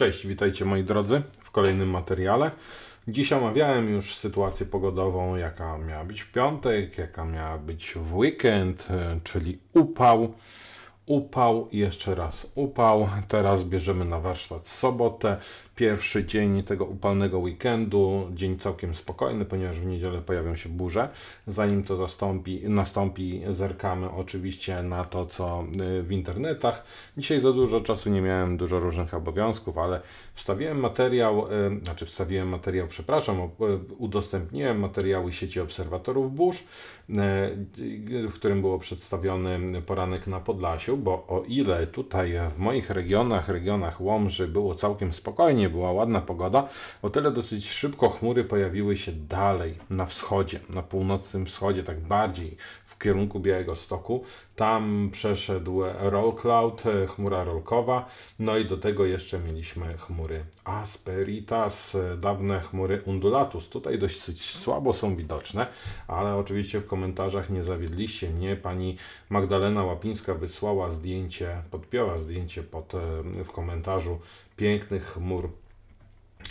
Cześć, witajcie moi drodzy w kolejnym materiale. Dziś omawiałem już sytuację pogodową, jaka miała być w piątek, jaka miała być w weekend, e, czyli upał upał, jeszcze raz upał. Teraz bierzemy na warsztat sobotę, pierwszy dzień tego upalnego weekendu, dzień całkiem spokojny, ponieważ w niedzielę pojawią się burze. Zanim to zastąpi, nastąpi, zerkamy oczywiście na to, co y, w internetach. Dzisiaj za dużo czasu nie miałem, dużo różnych obowiązków, ale wstawiłem materiał, y, znaczy wstawiłem materiał, przepraszam, y, udostępniłem materiały sieci obserwatorów burz, w którym było przedstawiony poranek na Podlasiu bo o ile tutaj w moich regionach, regionach Łomży było całkiem spokojnie, była ładna pogoda, o tyle dosyć szybko chmury pojawiły się dalej, na wschodzie, na północnym wschodzie, tak bardziej w kierunku Białego Stoku. Tam przeszedł roll cloud, chmura rolkowa, no i do tego jeszcze mieliśmy chmury Asperitas, dawne chmury Undulatus. Tutaj dość słabo są widoczne, ale oczywiście w komentarzach nie zawiedliście mnie. Pani Magdalena Łapińska wysłała zdjęcie, podpięła zdjęcie pod, e, w komentarzu pięknych chmur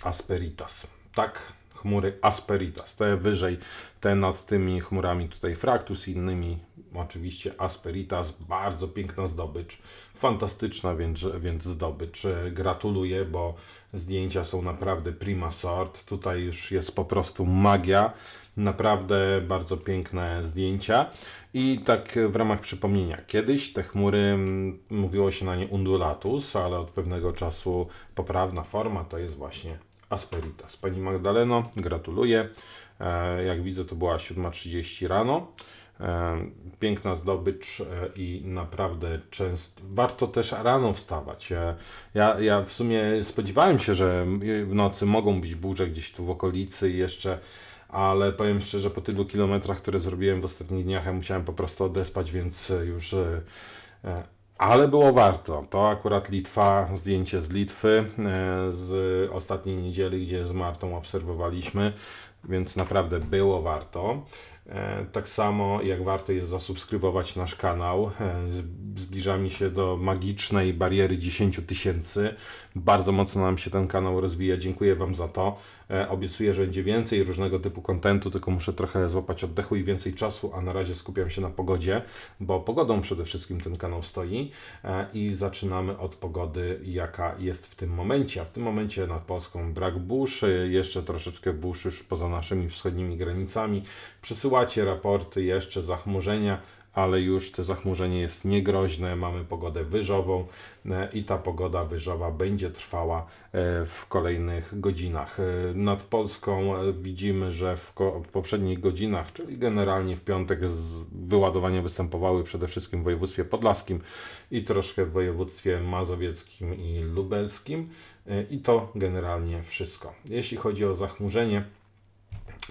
Asperitas. Tak, chmury Asperitas. Te wyżej, te nad tymi chmurami tutaj Fraktus, innymi oczywiście Asperitas, bardzo piękna zdobycz, fantastyczna więc, więc zdobycz. Gratuluję, bo zdjęcia są naprawdę prima sort, tutaj już jest po prostu magia, naprawdę bardzo piękne zdjęcia. I tak w ramach przypomnienia, kiedyś te chmury, mm, mówiło się na nie undulatus, ale od pewnego czasu poprawna forma to jest właśnie Asperitas. Pani Magdaleno, gratuluję. E, jak widzę, to była 7.30 rano. E, piękna zdobycz e, i naprawdę często warto też rano wstawać. Ja, ja w sumie spodziewałem się, że w nocy mogą być burze gdzieś tu w okolicy i jeszcze ale powiem szczerze, po tylu kilometrach, które zrobiłem w ostatnich dniach, ja musiałem po prostu odespać, więc już ale było warto. To akurat Litwa, zdjęcie z Litwy e, z ostatniej niedzieli, gdzie z Martą obserwowaliśmy, więc naprawdę było warto. E, tak samo jak warto jest zasubskrybować nasz kanał, e, zbliżamy się do magicznej bariery 10 tysięcy. Bardzo mocno nam się ten kanał rozwija. Dziękuję Wam za to. E, obiecuję, że będzie więcej różnego typu kontentu, tylko muszę trochę złapać oddechu i więcej czasu, a na razie skupiam się na pogodzie, bo pogodą przede wszystkim ten kanał stoi e, i zaczynamy od pogody, jaka jest w tym momencie. A w tym momencie nad Polską brak burzy, e, jeszcze troszeczkę burz już poza naszymi wschodnimi granicami. Przesyłacie raporty jeszcze zachmurzenia ale już to zachmurzenie jest niegroźne, mamy pogodę wyżową e, i ta pogoda wyżowa będzie trwała e, w kolejnych godzinach. E, nad Polską widzimy, że w, w poprzednich godzinach, czyli generalnie w piątek wyładowania występowały przede wszystkim w województwie podlaskim i troszkę w województwie mazowieckim i lubelskim i to generalnie wszystko. Jeśli chodzi o zachmurzenie,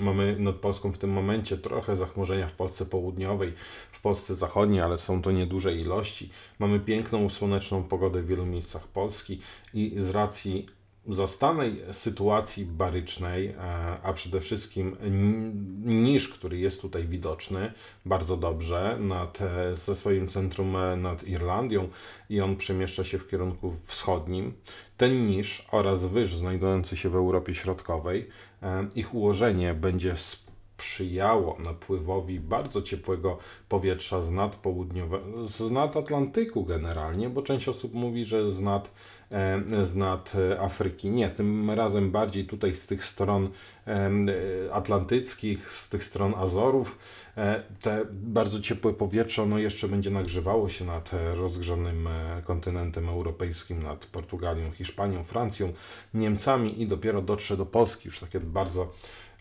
Mamy nad Polską w tym momencie trochę zachmurzenia w Polsce południowej, w Polsce zachodniej, ale są to nieduże ilości. Mamy piękną, słoneczną pogodę w wielu miejscach Polski i z racji zastanej sytuacji barycznej, e, a przede wszystkim niż, który jest tutaj widoczny bardzo dobrze nad, e, ze swoim centrum e, nad Irlandią i on przemieszcza się w kierunku wschodnim. Ten niż oraz wyż znajdujący się w Europie Środkowej, ich ułożenie będzie sporo sprzyjało napływowi bardzo ciepłego powietrza z nad, południowego, z nad Atlantyku generalnie, bo część osób mówi, że z nad, e, z nad e, Afryki. Nie, tym razem bardziej tutaj z tych stron e, atlantyckich, z tych stron Azorów. Te bardzo ciepłe powietrze ono jeszcze będzie nagrzewało się nad rozgrzanym kontynentem europejskim, nad Portugalią, Hiszpanią, Francją, Niemcami i dopiero dotrze do Polski. Już takie bardzo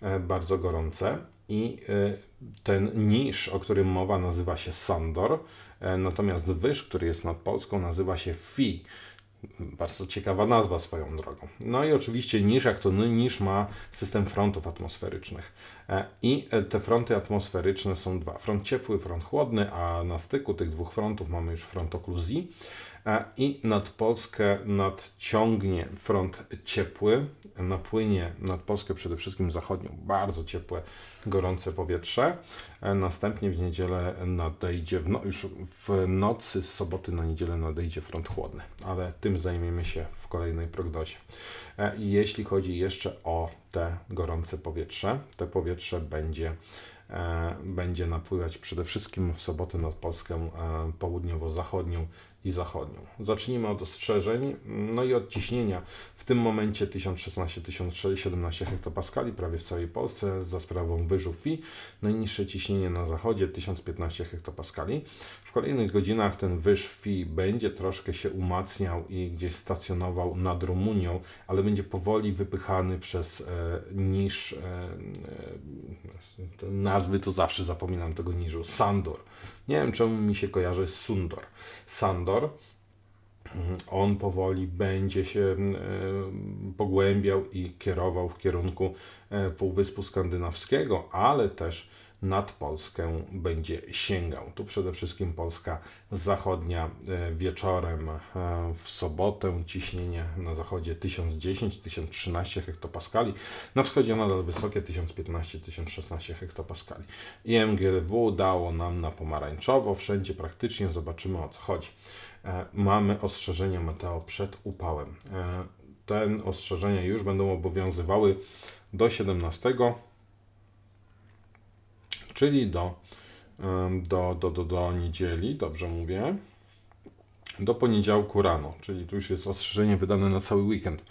E, bardzo gorące i e, ten niż, o którym mowa, nazywa się Sandor, e, natomiast wyż, który jest nad Polską, nazywa się Fi. Bardzo ciekawa nazwa swoją drogą. No i oczywiście niż, jak to niż ma system frontów atmosferycznych. I te fronty atmosferyczne są dwa. Front ciepły, front chłodny, a na styku tych dwóch frontów mamy już front okluzji i nad Polskę nadciągnie front ciepły, napłynie nad Polskę przede wszystkim zachodnią bardzo ciepłe, gorące powietrze. Następnie w niedzielę nadejdzie, no już w nocy z soboty na niedzielę nadejdzie front chłodny, ale tym zajmiemy się w kolejnej prognozie. Jeśli chodzi jeszcze o te gorące powietrze, to powietrze będzie E, będzie napływać przede wszystkim w sobotę nad Polskę e, południowo-zachodnią i zachodnią. Zacznijmy od ostrzeżeń, no i od ciśnienia. W tym momencie 1016-1017 hektopaskali prawie w całej Polsce za sprawą wyżu FI. Najniższe ciśnienie na zachodzie 1015 hektopaskali. W kolejnych godzinach ten wyż FI będzie troszkę się umacniał i gdzieś stacjonował nad Rumunią, ale będzie powoli wypychany przez e, niż e, e na nazwy, to zawsze zapominam tego niżu. Sandor. Nie wiem, czemu mi się kojarzy Sundor. Sandor. Mm, on powoli będzie się mm, e, pogłębiał i kierował w kierunku e, Półwyspu Skandynawskiego, ale też nad Polskę będzie sięgał. Tu przede wszystkim Polska zachodnia e, wieczorem e, w sobotę ciśnienie na zachodzie 1010-1013 hektopaskali, na wschodzie nadal wysokie 1015-1016 hektopaskali. IMGW dało nam na pomarańczowo, wszędzie praktycznie zobaczymy o co chodzi. E, mamy ostrzeżenie meteo przed upałem. Te ostrzeżenia już będą obowiązywały do 17 czyli do, do, do, do, do niedzieli, dobrze mówię, do poniedziałku rano, czyli tu już jest ostrzeżenie wydane na cały weekend.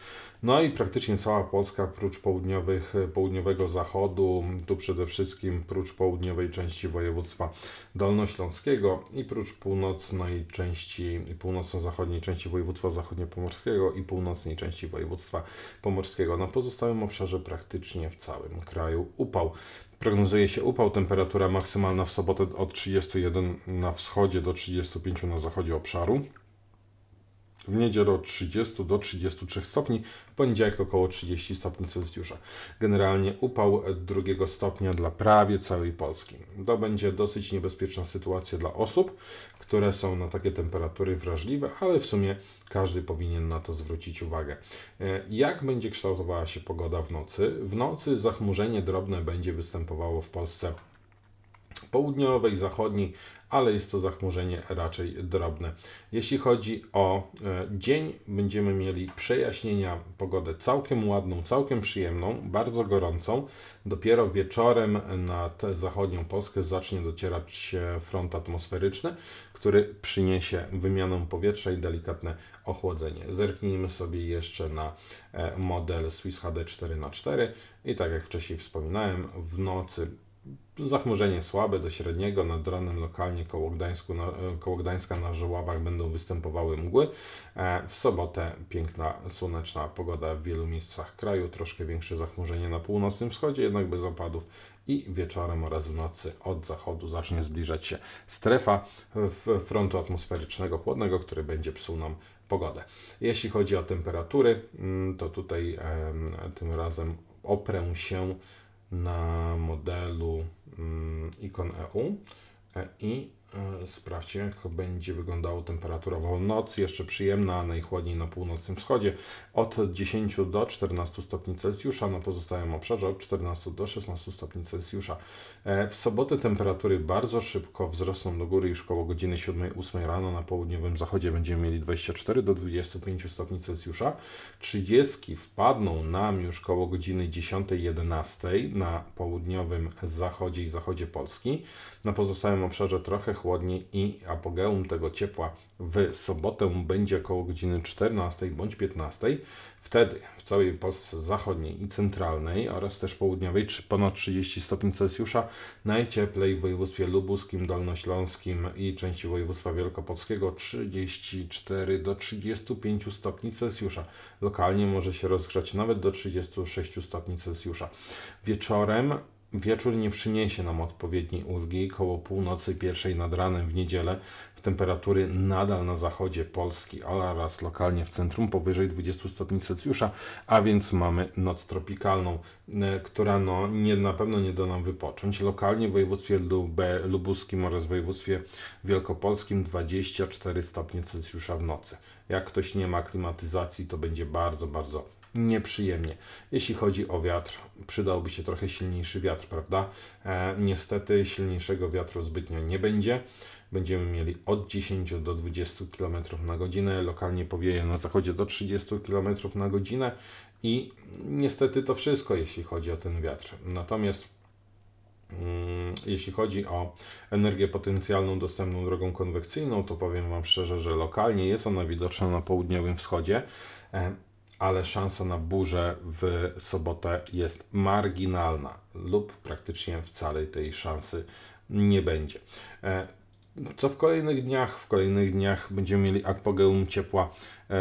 No i praktycznie cała Polska, prócz południowych, południowego zachodu, tu przede wszystkim prócz południowej części województwa dolnośląskiego i prócz północnej części, północno-zachodniej części województwa zachodniopomorskiego i północnej części województwa pomorskiego. Na pozostałym obszarze praktycznie w całym kraju upał. Prognozuje się upał, temperatura maksymalna w sobotę od 31 na wschodzie do 35 na zachodzie obszaru. W niedzielę od 30 do 33 stopni, w poniedziałek około 30 stopni Celsjusza. Generalnie upał drugiego stopnia dla prawie całej Polski. To będzie dosyć niebezpieczna sytuacja dla osób, które są na takie temperatury wrażliwe, ale w sumie każdy powinien na to zwrócić uwagę. E, jak będzie kształtowała się pogoda w nocy? W nocy zachmurzenie drobne będzie występowało w Polsce południowej, zachodniej, ale jest to zachmurzenie raczej drobne. Jeśli chodzi o e, dzień, będziemy mieli przejaśnienia, pogodę całkiem ładną, całkiem przyjemną, bardzo gorącą. Dopiero wieczorem nad zachodnią Polskę zacznie docierać front atmosferyczny, który przyniesie wymianę powietrza i delikatne ochłodzenie. Zerknijmy sobie jeszcze na e, model Swiss HD 4x4 i tak jak wcześniej wspominałem, w nocy Zachmurzenie słabe do średniego, nad ranem lokalnie koło, Gdańsku, na, koło Gdańska na Żoławach będą występowały mgły. E, w sobotę piękna, słoneczna pogoda w wielu miejscach kraju, troszkę większe zachmurzenie na północnym wschodzie, jednak bez opadów i wieczorem oraz w nocy od zachodu zacznie zbliżać się strefa frontu atmosferycznego chłodnego, który będzie psuł nam pogodę. Jeśli chodzi o temperatury, mm, to tutaj tym razem oprę się na modelu mm, ikon EU e i E, sprawdźcie, jak będzie wyglądała temperaturowo. Noc jeszcze przyjemna, najchłodniej na północnym wschodzie od 10 do 14 stopni Celsjusza, na pozostałym obszarze od 14 do 16 stopni Celsjusza. E, w sobotę temperatury bardzo szybko wzrosną do góry, już około godziny 7-8 rano na południowym zachodzie będziemy mieli 24 do 25 stopni Celsjusza. 30 wpadną nam już około godziny 10-11 na południowym zachodzie i zachodzie Polski. Na pozostałym obszarze trochę chłodniej i apogeum tego ciepła w sobotę będzie około godziny 14 bądź 15. Wtedy w całej Polsce zachodniej i centralnej oraz też południowej ponad 30 stopni Celsjusza, najcieplej w województwie lubuskim, dolnośląskim i części województwa wielkopolskiego 34 do 35 stopni Celsjusza. Lokalnie może się rozgrzać nawet do 36 stopni Celsjusza. Wieczorem Wieczór nie przyniesie nam odpowiedniej ulgi. Koło północy pierwszej nad ranem w niedzielę w temperatury nadal na zachodzie Polski oraz lokalnie w centrum powyżej 20 stopni Celsjusza, a więc mamy noc tropikalną, e, która no, nie, na pewno nie da nam wypocząć. Lokalnie w województwie Lube, lubuskim oraz w województwie wielkopolskim 24 stopnie Celsjusza w nocy. Jak ktoś nie ma klimatyzacji, to będzie bardzo, bardzo nieprzyjemnie. Jeśli chodzi o wiatr, przydałby się trochę silniejszy wiatr, prawda? E, niestety silniejszego wiatru zbytnio nie będzie. Będziemy mieli od 10 do 20 km na godzinę, lokalnie powieje na zachodzie do 30 km na godzinę i niestety to wszystko, jeśli chodzi o ten wiatr. Natomiast mm, jeśli chodzi o energię potencjalną dostępną drogą konwekcyjną, to powiem Wam szczerze, że lokalnie jest ona widoczna na południowym wschodzie. E, ale szansa na burzę w sobotę jest marginalna lub praktycznie wcale tej szansy nie będzie. E, co w kolejnych dniach? W kolejnych dniach będziemy mieli apogeum ciepła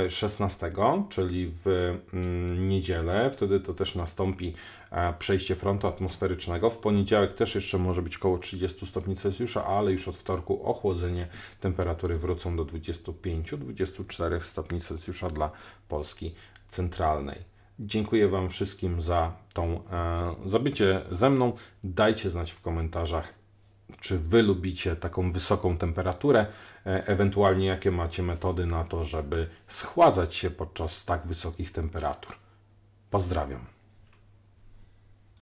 16, e, czyli w mm, niedzielę. Wtedy to też nastąpi e, przejście frontu atmosferycznego. W poniedziałek też jeszcze może być około 30 stopni Celsjusza, ale już od wtorku ochłodzenie temperatury wrócą do 25-24 stopni Celsjusza dla Polski centralnej. Dziękuję Wam wszystkim za tą, e, za bycie ze mną. Dajcie znać w komentarzach, czy Wy lubicie taką wysoką temperaturę, e, ewentualnie jakie macie metody na to, żeby schładzać się podczas tak wysokich temperatur. Pozdrawiam.